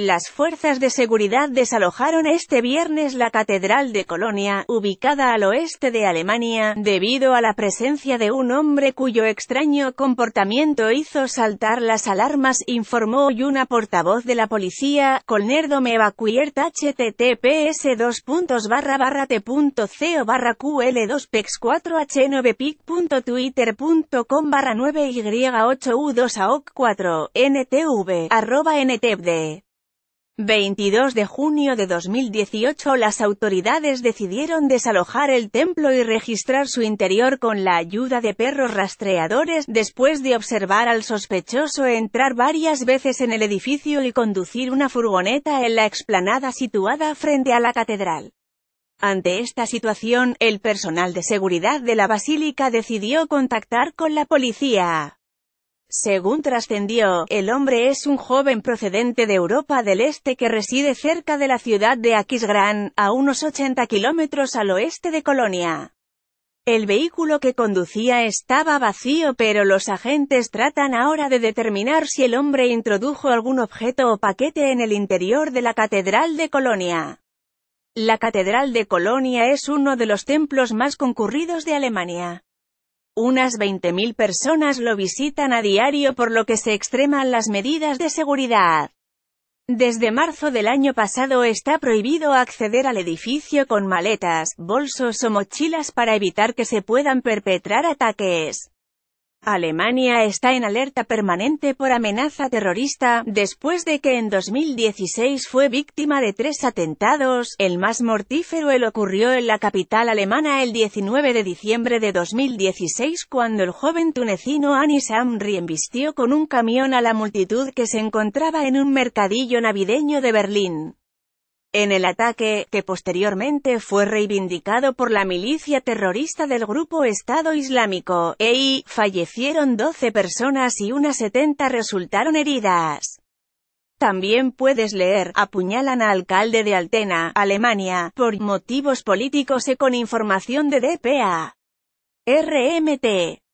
Las fuerzas de seguridad desalojaron este viernes la Catedral de Colonia, ubicada al oeste de Alemania, debido a la presencia de un hombre cuyo extraño comportamiento hizo saltar las alarmas, informó hoy una portavoz de la policía, Colnerdo me https 2 t.co barra ql2pex4h9pic.twitter.com barra 9y8u2aoc4 ntv arroba 22 de junio de 2018 las autoridades decidieron desalojar el templo y registrar su interior con la ayuda de perros rastreadores, después de observar al sospechoso entrar varias veces en el edificio y conducir una furgoneta en la explanada situada frente a la catedral. Ante esta situación, el personal de seguridad de la basílica decidió contactar con la policía. Según trascendió, el hombre es un joven procedente de Europa del Este que reside cerca de la ciudad de Aquisgrán, a unos 80 kilómetros al oeste de Colonia. El vehículo que conducía estaba vacío pero los agentes tratan ahora de determinar si el hombre introdujo algún objeto o paquete en el interior de la Catedral de Colonia. La Catedral de Colonia es uno de los templos más concurridos de Alemania. Unas 20.000 personas lo visitan a diario por lo que se extreman las medidas de seguridad. Desde marzo del año pasado está prohibido acceder al edificio con maletas, bolsos o mochilas para evitar que se puedan perpetrar ataques. Alemania está en alerta permanente por amenaza terrorista, después de que en 2016 fue víctima de tres atentados, el más mortífero el ocurrió en la capital alemana el 19 de diciembre de 2016 cuando el joven tunecino Anis Amri embistió con un camión a la multitud que se encontraba en un mercadillo navideño de Berlín en el ataque, que posteriormente fue reivindicado por la milicia terrorista del grupo Estado Islámico, EI, fallecieron 12 personas y unas 70 resultaron heridas. También puedes leer, apuñalan al alcalde de Altena, Alemania, por motivos políticos y con información de DPA. RMT